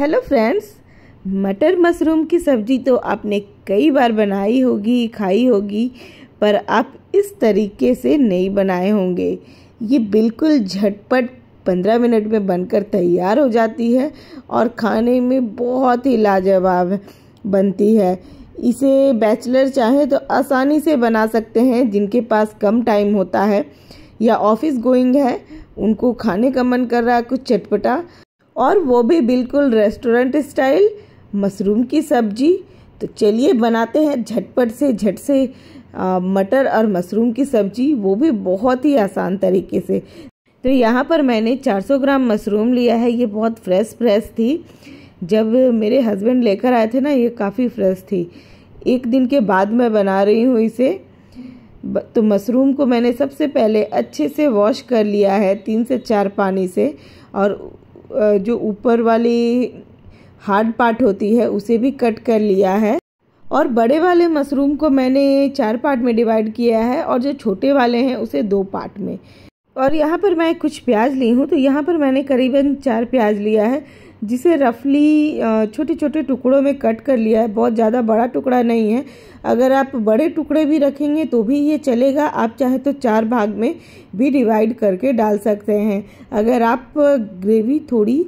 hello friends मटर mushroom की सब्ज़ी तो आपने कई बार बनाई होगी खाई होगी पर आप इस तरीके से नहीं बनाए होंगे ये बिल्कुल झटपट पंद्रह मिनट में बनकर तैयार हो जाती है और खाने में बहुत ही लाजवाब बनती है इसे बैचलर चाहे तो आसानी से बना सकते हैं जिनके पास कम टाइम होता है या ऑफिस गोइंग है उनको खाने का मन कर रहा है कुछ चटपटा और वो भी बिल्कुल रेस्टोरेंट स्टाइल मशरूम की सब्जी तो चलिए बनाते हैं झटपट से झट से मटर और मशरूम की सब्जी वो भी बहुत ही आसान तरीके से तो यहाँ पर मैंने 400 ग्राम मशरूम लिया है ये बहुत फ्रेश फ्रेश थी जब मेरे हस्बैंड लेकर आए थे ना ये काफ़ी फ्रेश थी एक दिन के बाद मैं बना रही हूँ इसे तो मशरूम को मैंने सबसे पहले अच्छे से वॉश कर लिया है तीन से चार पानी से और जो ऊपर वाली हार्ड पार्ट होती है उसे भी कट कर लिया है और बड़े वाले मशरूम को मैंने चार पार्ट में डिवाइड किया है और जो छोटे वाले हैं उसे दो पार्ट में और यहाँ पर मैं कुछ प्याज ली हूँ तो यहाँ पर मैंने करीबन चार प्याज लिया है जिसे रफली छोटे छोटे टुकड़ों में कट कर लिया है बहुत ज़्यादा बड़ा टुकड़ा नहीं है अगर आप बड़े टुकड़े भी रखेंगे तो भी ये चलेगा आप चाहे तो चार भाग में भी डिवाइड करके डाल सकते हैं अगर आप ग्रेवी थोड़ी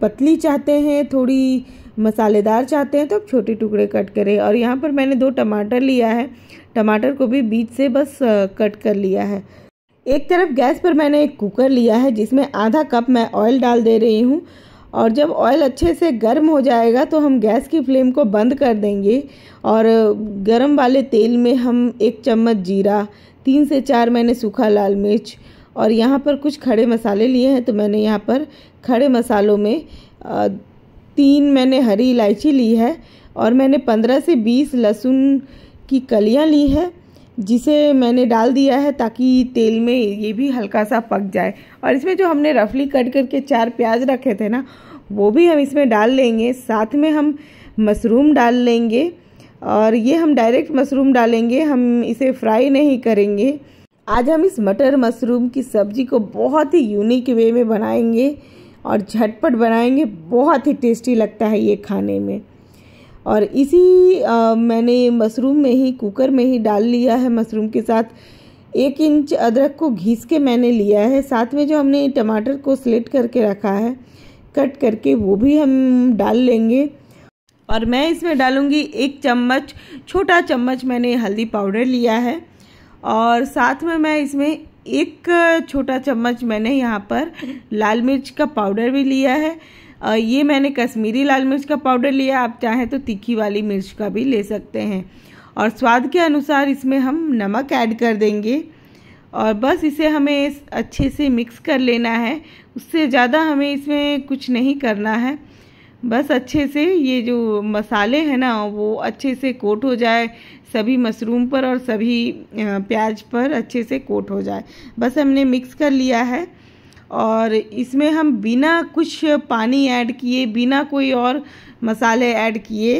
पतली चाहते हैं थोड़ी मसालेदार चाहते हैं तो आप छोटे टुकड़े कट करें और यहाँ पर मैंने दो टमाटर लिया है टमाटर को भी बीच से बस कट कर लिया है एक तरफ गैस पर मैंने एक कुकर लिया है जिसमें आधा कप मैं ऑयल डाल दे रही हूँ और जब ऑयल अच्छे से गर्म हो जाएगा तो हम गैस की फ्लेम को बंद कर देंगे और गर्म वाले तेल में हम एक चम्मच जीरा तीन से चार मैंने सूखा लाल मिर्च और यहाँ पर कुछ खड़े मसाले लिए हैं तो मैंने यहाँ पर खड़े मसालों में तीन मैंने हरी इलायची ली है और मैंने पंद्रह से बीस लहसुन की कलियाँ ली हैं जिसे मैंने डाल दिया है ताकि तेल में ये भी हल्का सा पक जाए और इसमें जो हमने रफली कट करके चार प्याज रखे थे ना वो भी हम इसमें डाल लेंगे साथ में हम मशरूम डाल लेंगे और ये हम डायरेक्ट मशरूम डालेंगे हम इसे फ्राई नहीं करेंगे आज हम इस मटर मशरूम की सब्ज़ी को बहुत ही यूनिक वे में बनाएंगे और झटपट बनाएंगे बहुत ही टेस्टी लगता है ये खाने में और इसी आ, मैंने मशरूम में ही कुकर में ही डाल लिया है मशरूम के साथ एक इंच अदरक को घीस के मैंने लिया है साथ में जो हमने टमाटर को स्लेट करके रखा है कट करके वो भी हम डाल लेंगे और मैं इसमें डालूँगी एक चम्मच छोटा चम्मच मैंने हल्दी पाउडर लिया है और साथ में मैं इसमें एक छोटा चम्मच मैंने यहाँ पर लाल मिर्च का पाउडर भी लिया है ये मैंने कश्मीरी लाल मिर्च का पाउडर लिया आप चाहें तो तीखी वाली मिर्च का भी ले सकते हैं और स्वाद के अनुसार इसमें हम नमक ऐड कर देंगे और बस इसे हमें अच्छे से मिक्स कर लेना है उससे ज़्यादा हमें इसमें कुछ नहीं करना है बस अच्छे से ये जो मसाले हैं ना वो अच्छे से कोट हो जाए सभी मशरूम पर और सभी प्याज पर अच्छे से कोट हो जाए बस हमने मिक्स कर लिया है और इसमें हम बिना कुछ पानी ऐड किए बिना कोई और मसाले ऐड किए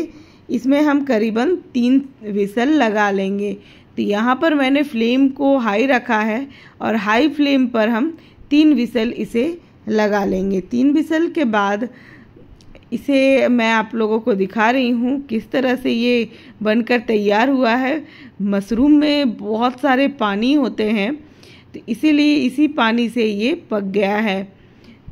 इसमें हम करीबन तीन विसल लगा लेंगे तो यहाँ पर मैंने फ्लेम को हाई रखा है और हाई फ्लेम पर हम तीन विसल इसे लगा लेंगे तीन विसल के बाद इसे मैं आप लोगों को दिखा रही हूँ किस तरह से ये बनकर तैयार हुआ है मशरूम में बहुत सारे पानी होते हैं तो इसीलिए इसी पानी से ये पक गया है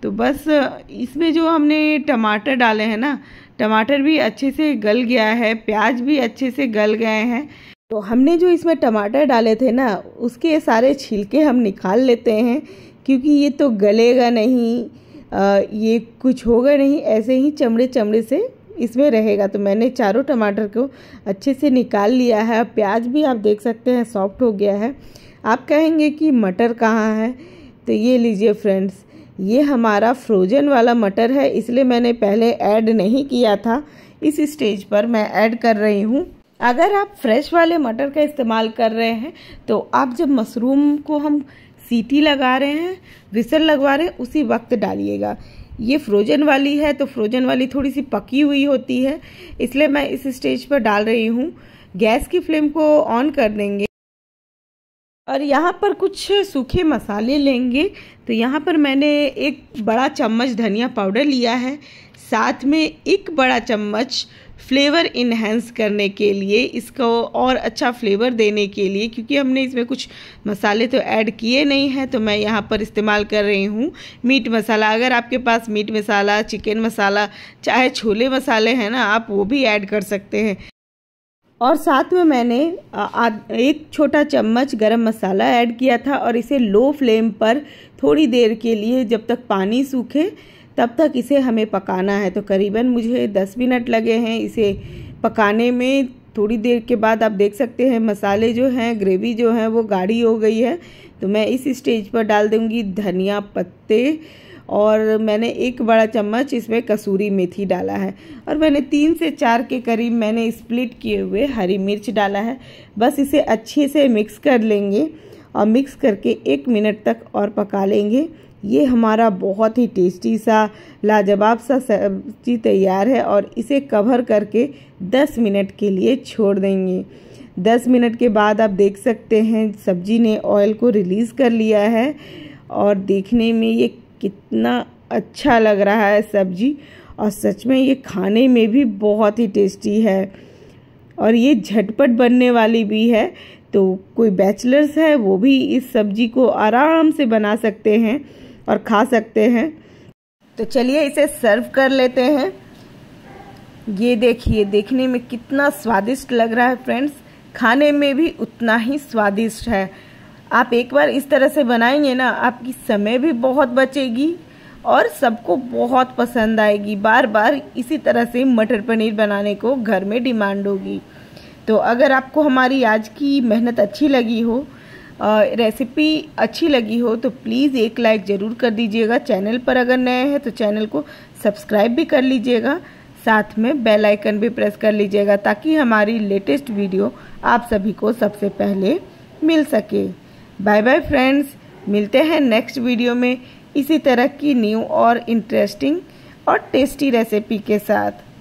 तो बस इसमें जो हमने टमाटर डाले हैं ना टमाटर भी अच्छे से गल गया है प्याज भी अच्छे से गल गए हैं तो हमने जो इसमें टमाटर डाले थे ना उसके सारे छिलके हम निकाल लेते हैं क्योंकि ये तो गलेगा नहीं आ, ये कुछ होगा नहीं ऐसे ही चमड़े चमड़े से इसमें रहेगा तो मैंने चारों टमाटर को अच्छे से निकाल लिया है प्याज भी आप देख सकते हैं सॉफ्ट हो गया है आप कहेंगे कि मटर कहाँ है तो ये लीजिए फ्रेंड्स ये हमारा फ्रोजन वाला मटर है इसलिए मैंने पहले ऐड नहीं किया था इस स्टेज पर मैं ऐड कर रही हूँ अगर आप फ्रेश वाले मटर का इस्तेमाल कर रहे हैं तो आप जब मशरूम को हम सीटी लगा रहे हैं विसल लगवा रहे हैं उसी वक्त डालिएगा ये फ्रोजन वाली है तो फ्रोजन वाली थोड़ी सी पकी हुई होती है इसलिए मैं इस स्टेज पर डाल रही हूँ गैस की फ्लेम को ऑन कर देंगे और यहाँ पर कुछ सूखे मसाले लेंगे तो यहाँ पर मैंने एक बड़ा चम्मच धनिया पाउडर लिया है साथ में एक बड़ा चम्मच फ्लेवर इन्हेंस करने के लिए इसको और अच्छा फ्लेवर देने के लिए क्योंकि हमने इसमें कुछ मसाले तो ऐड किए नहीं हैं तो मैं यहाँ पर इस्तेमाल कर रही हूँ मीट मसाला अगर आपके पास मीट मसाला चिकन मसाला चाहे छोले मसाले हैं ना आप वो भी ऐड कर सकते हैं और साथ में मैंने एक छोटा चम्मच गरम मसाला ऐड किया था और इसे लो फ्लेम पर थोड़ी देर के लिए जब तक पानी सूखे तब तक इसे हमें पकाना है तो करीबन मुझे दस मिनट लगे हैं इसे पकाने में थोड़ी देर के बाद आप देख सकते हैं मसाले जो हैं ग्रेवी जो है वो गाढ़ी हो गई है तो मैं इस स्टेज पर डाल दूँगी धनिया पत्ते और मैंने एक बड़ा चम्मच इसमें कसूरी मेथी डाला है और मैंने तीन से चार के करीब मैंने स्प्लिट किए हुए हरी मिर्च डाला है बस इसे अच्छे से मिक्स कर लेंगे और मिक्स करके एक मिनट तक और पका लेंगे ये हमारा बहुत ही टेस्टी सा लाजवाब सा सब्जी तैयार है और इसे कवर करके 10 मिनट के लिए छोड़ देंगे 10 मिनट के बाद आप देख सकते हैं सब्जी ने ऑयल को रिलीज़ कर लिया है और देखने में ये कितना अच्छा लग रहा है सब्जी और सच में ये खाने में भी बहुत ही टेस्टी है और ये झटपट बनने वाली भी है तो कोई बैचलर्स है वो भी इस सब्जी को आराम से बना सकते हैं और खा सकते हैं तो चलिए इसे सर्व कर लेते हैं ये देखिए देखने में कितना स्वादिष्ट लग रहा है फ्रेंड्स खाने में भी उतना ही स्वादिष्ट है आप एक बार इस तरह से बनाएंगे ना आपकी समय भी बहुत बचेगी और सबको बहुत पसंद आएगी बार बार इसी तरह से मटर पनीर बनाने को घर में डिमांड होगी तो अगर आपको हमारी आज की मेहनत अच्छी लगी हो रेसिपी अच्छी लगी हो तो प्लीज़ एक लाइक ज़रूर कर दीजिएगा चैनल पर अगर नए हैं तो चैनल को सब्सक्राइब भी कर लीजिएगा साथ में बेल आइकन भी प्रेस कर लीजिएगा ताकि हमारी लेटेस्ट वीडियो आप सभी को सबसे पहले मिल सके बाय बाय फ्रेंड्स मिलते हैं नेक्स्ट वीडियो में इसी तरह की न्यू और इंटरेस्टिंग और टेस्टी रेसिपी के साथ